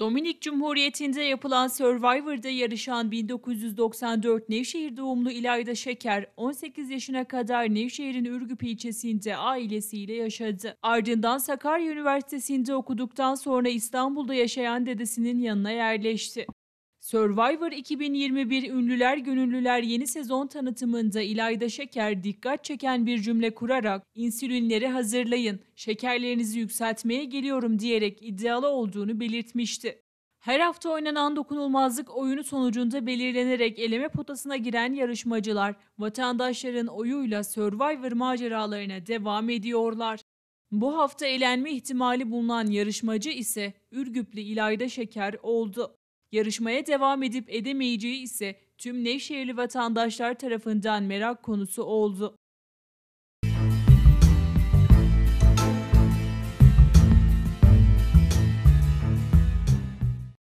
Dominik Cumhuriyeti'nde yapılan Survivor'da yarışan 1994 Nevşehir doğumlu İlayda Şeker 18 yaşına kadar Nevşehir'in Ürgüp ilçesinde ailesiyle yaşadı. Ardından Sakarya Üniversitesi'nde okuduktan sonra İstanbul'da yaşayan dedesinin yanına yerleşti. Survivor 2021 Ünlüler Gönüllüler yeni sezon tanıtımında İlayda Şeker dikkat çeken bir cümle kurarak insülinleri hazırlayın, şekerlerinizi yükseltmeye geliyorum diyerek iddialı olduğunu belirtmişti. Her hafta oynanan dokunulmazlık oyunu sonucunda belirlenerek eleme potasına giren yarışmacılar vatandaşların oyuyla Survivor maceralarına devam ediyorlar. Bu hafta elenme ihtimali bulunan yarışmacı ise Ürgüplü İlayda Şeker oldu. Yarışmaya devam edip edemeyeceği ise tüm Nevşehirli vatandaşlar tarafından merak konusu oldu.